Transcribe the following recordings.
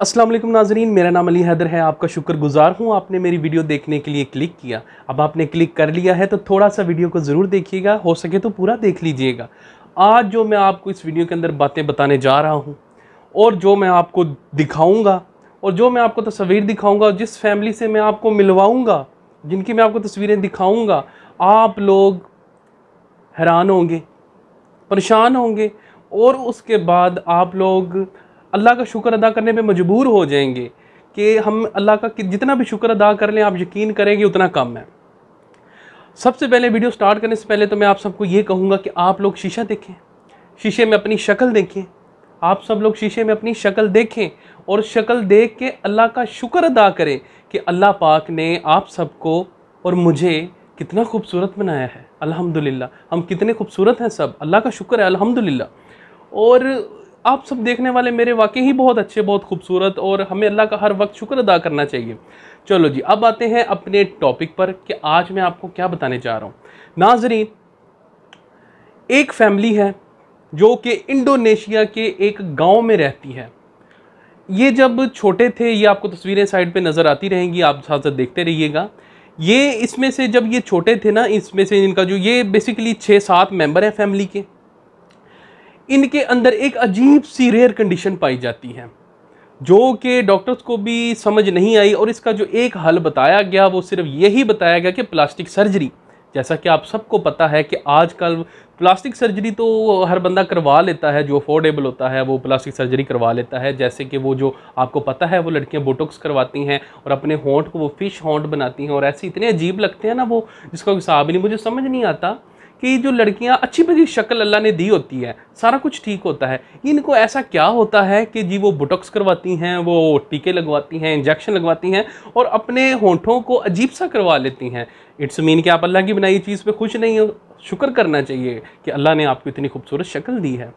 असलम नाजरीन मेरा नाम अली हैदर है आपका शुक्रगुजार हूँ आपने मेरी वीडियो देखने के लिए क्लिक किया अब आपने क्लिक कर लिया है तो थोड़ा सा वीडियो को ज़रूर देखिएगा हो सके तो पूरा देख लीजिएगा आज जो मैं आपको इस वीडियो के अंदर बातें बताने जा रहा हूँ और जो मैं आपको दिखाऊँगा और जो मैं आपको तस्वीर दिखाऊँगा जिस फैमिली से मैं आपको मिलवाऊँगा जिनकी मैं आपको तस्वीरें दिखाऊँगा आप लोग हैरान होंगे परेशान होंगे और उसके बाद आप लोग अल्लाह का शुक्र अदा करने पे मजबूर हो जाएंगे कि हम अल्लाह का जितना भी शुक्र अदा कर लें आप यकीन करेंगे उतना कम है सबसे पहले वीडियो स्टार्ट करने से पहले तो मैं आप सबको ये कहूँगा कि आप लोग शीशा देखें शीशे में अपनी शक्ल देखें आप सब लोग शीशे में अपनी शक्ल देखें और शक्ल देख के अल्लाह का शुक्र अदा करें कि अल्लाह पाक ने आप सबको और मुझे कितना खूबसूरत बनाया है अल्हम्दुलिल्लाह हम कितने खूबसूरत हैं सब अल्लाह का शुक्र है अल्हम्दुलिल्लाह और आप सब देखने वाले मेरे वाकई ही बहुत अच्छे बहुत खूबसूरत और हमें अल्लाह का हर वक्त शुक्र अदा करना चाहिए चलो जी अब आते हैं अपने टॉपिक पर कि आज मैं आपको क्या बताने जा रहा हूँ नाजरीन एक फैमिली है जो कि इंडोनेशिया के एक गांव में रहती है ये जब छोटे थे ये आपको तस्वीरें साइड पे नज़र आती रहेंगी आप साथ साथ देखते रहिएगा ये इसमें से जब ये छोटे थे ना इसमें से इनका जो ये बेसिकली छः सात मेंबर हैं फैमिली के इनके अंदर एक अजीब सी रेयर कंडीशन पाई जाती है जो कि डॉक्टर्स को भी समझ नहीं आई और इसका जो एक हल बताया गया वो सिर्फ यही बताया गया कि प्लास्टिक सर्जरी जैसा कि आप सबको पता है कि आजकल प्लास्टिक सर्जरी तो हर बंदा करवा लेता है जो अफोर्डेबल होता है वो प्लास्टिक सर्जरी करवा लेता है जैसे कि वो जो आपको पता है वो लड़कियां बोटोक्स करवाती हैं और अपने होंठ को वो फिश होंठ बनाती हैं और ऐसे इतने अजीब लगते हैं ना वो जिसका हिसाब ही नहीं मुझे समझ नहीं आता कि जो लड़कियां अच्छी बड़ी शक्ल अल्लाह ने दी होती है सारा कुछ ठीक होता है इनको ऐसा क्या होता है कि जी वो बुटक्स करवाती हैं वो टीके लगवाती हैं इंजेक्शन लगवाती हैं और अपने होंठों को अजीब सा करवा लेती हैं इट्स मीन कि आप अल्लाह की बनाई चीज़ पे खुश नहीं हो शुक्र करना चाहिए कि अल्लाह ने आपको इतनी खूबसूरत शक्ल दी है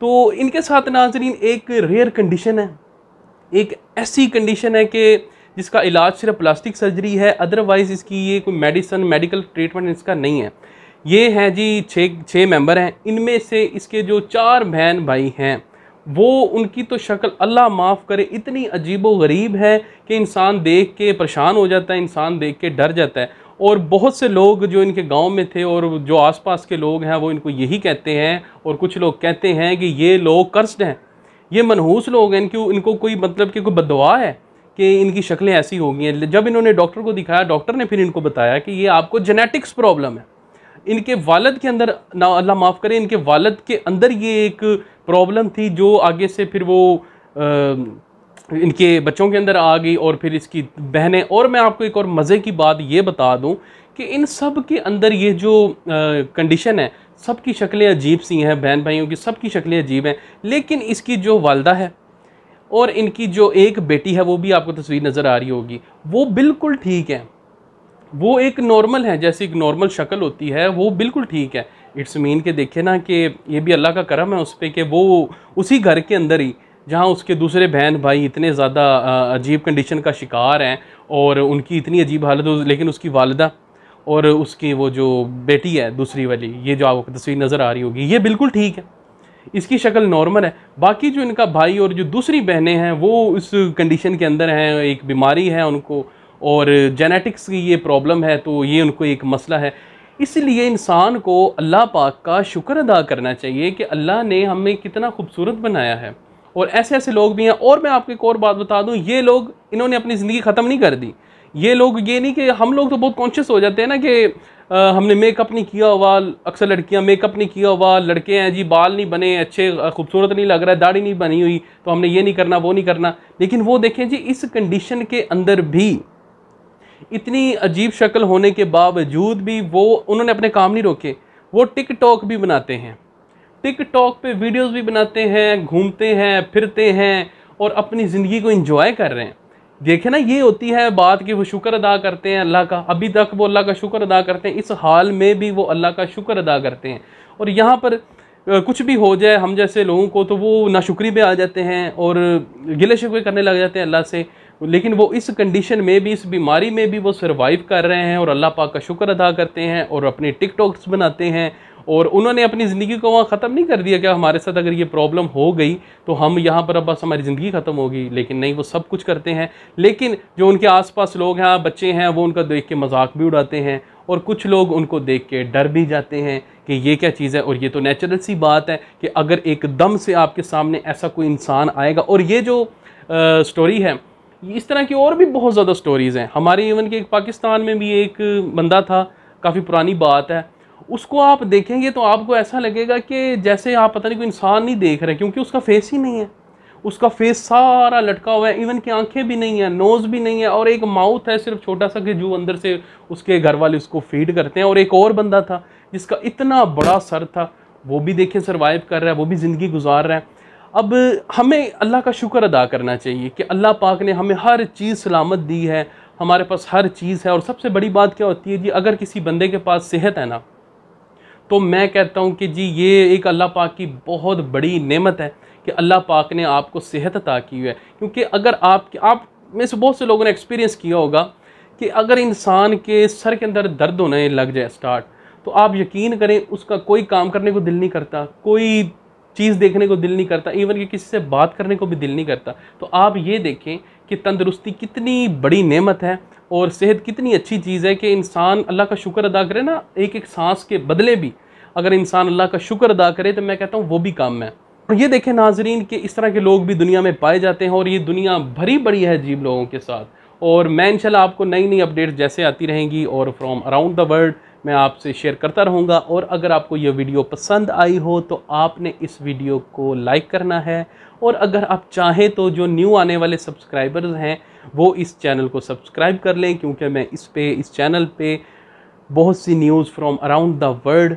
तो इनके साथ नाजरीन एक रेयर कंडीशन है एक ऐसी कंडीशन है कि जिसका इलाज सिर्फ प्लास्टिक सर्जरी है अदरवाइज़ इसकी ये कोई मेडिसन मेडिकल ट्रीटमेंट इसका नहीं है ये हैं जी छः छः मेंबर हैं इनमें से इसके जो चार बहन भाई हैं वो उनकी तो शक्ल अल्लाह माफ़ करे इतनी अजीब व गरीब है कि इंसान देख के परेशान हो जाता है इंसान देख के डर जाता है और बहुत से लोग जो इनके गांव में थे और जो आसपास के लोग हैं वो इनको यही कहते हैं और कुछ लोग कहते हैं कि ये लोग कर्स्ड हैं ये मनहूस लोग हैं इनकी इनको कोई मतलब कि कोई बदवा है कि इनकी शक्लें ऐसी हो गई हैं जब इन्होंने डॉक्टर को दिखाया डॉक्टर ने फिर इनको बताया कि ये आपको जेनेटिक्स प्रॉब्लम है इनके वालद के अंदर ना अल्लाह माफ़ करें इनके वालद के अंदर ये एक प्रॉब्लम थी जो आगे से फिर वो आ, इनके बच्चों के अंदर आ गई और फिर इसकी बहनें और मैं आपको एक और मज़े की बात ये बता दूं कि इन सब के अंदर ये जो कंडीशन है सब की शक्लें अजीब सी हैं बहन भाइयों की सब की शक्लें अजीब हैं लेकिन इसकी जो वालदा है और इनकी जो एक बेटी है वो भी आपको तस्वीर नज़र आ रही होगी वो बिल्कुल ठीक है वो एक नॉर्मल है जैसी एक नॉर्मल शक्ल होती है वो बिल्कुल ठीक है इट्स मीन के देखे ना कि ये भी अल्लाह का करम है उस पर कि वो उसी घर के अंदर ही जहाँ उसके दूसरे बहन भाई इतने ज़्यादा अजीब कंडीशन का शिकार हैं और उनकी इतनी अजीब हालत हो लेकिन उसकी वालदा और उसकी वो जो बेटी है दूसरी वाली ये जो आपको तस्वीर नज़र आ रही होगी ये बिल्कुल ठीक है इसकी शक्ल नॉर्मल है बाकी जो इनका भाई और जो दूसरी बहनें हैं वो इस कंडीशन के अंदर हैं एक बीमारी है उनको और जेनेटिक्स की ये प्रॉब्लम है तो ये उनको एक मसला है इसलिए इंसान को अल्लाह पाक का शुक्र अदा करना चाहिए कि अल्लाह ने हमें कितना खूबसूरत बनाया है और ऐसे ऐसे लोग भी हैं और मैं आपको एक और बात बता दूं ये लोग इन्होंने अपनी ज़िंदगी ख़त्म नहीं कर दी ये लोग ये नहीं कि हम लोग तो बहुत कॉन्शियस हो जाते हैं ना कि आ, हमने मेकअप नहीं किया हुआ अक्सर लड़कियां मेकअप नहीं किया हुआ लड़के हैं जी बाल नहीं बने अच्छे खूबसूरत नहीं लग रहा है दाढ़ी नहीं बनी हुई तो हमने ये नहीं करना वो नहीं करना लेकिन वो देखें जी इस कंडीशन के अंदर भी इतनी अजीब शक्ल होने के बावजूद भी वो उन्होंने अपने काम नहीं रोके वो टिकटॉक भी बनाते हैं टिकटॉक पे वीडियोस भी बनाते हैं घूमते हैं फिरते हैं और अपनी ज़िंदगी को इंजॉय कर रहे हैं देखे ना ये होती है बात कि वो शुक्र अदा करते हैं अल्लाह का अभी तक वो अल्लाह का शुक्र अदा करते हैं इस हाल में भी वो अल्लाह का शुक्र अदा करते हैं और यहाँ पर कुछ भी हो जाए हम जैसे लोगों को तो वो नाशुक्री पे आ जाते हैं और गिले शिकवे करने लग जाते हैं अल्लाह से लेकिन वो इस कंडीशन में भी इस बीमारी में भी वो सर्वाइव कर रहे हैं और अल्लाह पाक का शुक्र अदा करते हैं और अपने टिकटॉक्स बनाते हैं और उन्होंने अपनी ज़िंदगी को वहाँ ख़त्म नहीं कर दिया क्या हमारे साथ अगर ये प्रॉब्लम हो गई तो हम यहाँ पर अब बस हमारी ज़िंदगी ख़त्म होगी लेकिन नहीं वो सब कुछ करते हैं लेकिन जो उनके आसपास लोग हैं हाँ, बच्चे हैं वो उनका देख के मजाक भी उड़ाते हैं और कुछ लोग उनको देख के डर भी जाते हैं कि ये क्या चीज़ है और ये तो नेचुरल सी बात है कि अगर एकदम से आपके सामने ऐसा कोई इंसान आएगा और ये जो आ, स्टोरी है इस तरह की और भी बहुत ज़्यादा स्टोरीज़ हैं हमारे इवन के पाकिस्तान में भी एक बंदा था काफ़ी पुरानी बात है उसको आप देखेंगे तो आपको ऐसा लगेगा कि जैसे आप पता नहीं कोई इंसान नहीं देख रहे क्योंकि उसका फेस ही नहीं है उसका फेस सारा लटका हुआ है इवन की आंखें भी नहीं है नोज़ भी नहीं है और एक माउथ है सिर्फ छोटा सा कि जो अंदर से उसके घर वाले उसको फीड करते हैं और एक और बंदा था जिसका इतना बड़ा सर था वो भी देखें सर्वाइव कर रहा है वो भी ज़िंदगी गुजार रहा है अब हमें अल्लाह का शुक्र अदा करना चाहिए कि अल्लाह पाक ने हमें हर चीज़ सलामत दी है हमारे पास हर चीज़ है और सबसे बड़ी बात क्या होती है जी अगर किसी बंदे के पास सेहत है ना तो मैं कहता हूँ कि जी ये एक अल्लाह पाक की बहुत बड़ी नेमत है कि अल्लाह पाक ने आपको सेहत अता की है क्योंकि अगर आप आप में से बहुत से लोगों ने एक्सपीरियंस किया होगा कि अगर इंसान के सर के अंदर दर्द होने लग जाए स्टार्ट तो आप यकीन करें उसका कोई काम करने को दिल नहीं करता कोई चीज़ देखने को दिल नहीं करता इवन कि किसी से बात करने को भी दिल नहीं करता तो आप ये देखें कि तंदुरुस्ती कितनी बड़ी नेमत है और सेहत कितनी अच्छी चीज़ है कि इंसान अल्लाह का शुक्र अदा करे ना एक एक सांस के बदले भी अगर इंसान अल्लाह का शुक्र अदा करे तो मैं कहता हूँ वो भी काम है और ये देखें नाजरीन कि इस तरह के लोग भी दुनिया में पाए जाते हैं और ये दुनिया भरी बड़ी है अजीब लोगों के साथ और मैं इंशाल्लाह आपको नई नई अपडेट्स जैसे आती रहेंगी और फ्रॉम अराउंड द वर्ल्ड मैं आपसे शेयर करता रहूँगा और अगर आपको यह वीडियो पसंद आई हो तो आपने इस वीडियो को लाइक करना है और अगर आप चाहें तो जो न्यू आने वाले सब्सक्राइबर्स हैं वो इस चैनल को सब्सक्राइब कर लें क्योंकि मैं इस पे इस चैनल पे बहुत सी news from around the world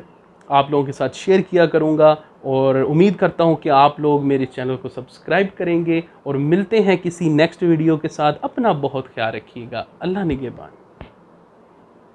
आप लोगों के साथ शेयर किया करूँगा और उम्मीद करता हूँ कि आप लोग मेरे चैनल को सब्सक्राइब करेंगे और मिलते हैं किसी नेक्स्ट वीडियो के साथ अपना बहुत ख्याल रखिएगा अल्लाह निगेबान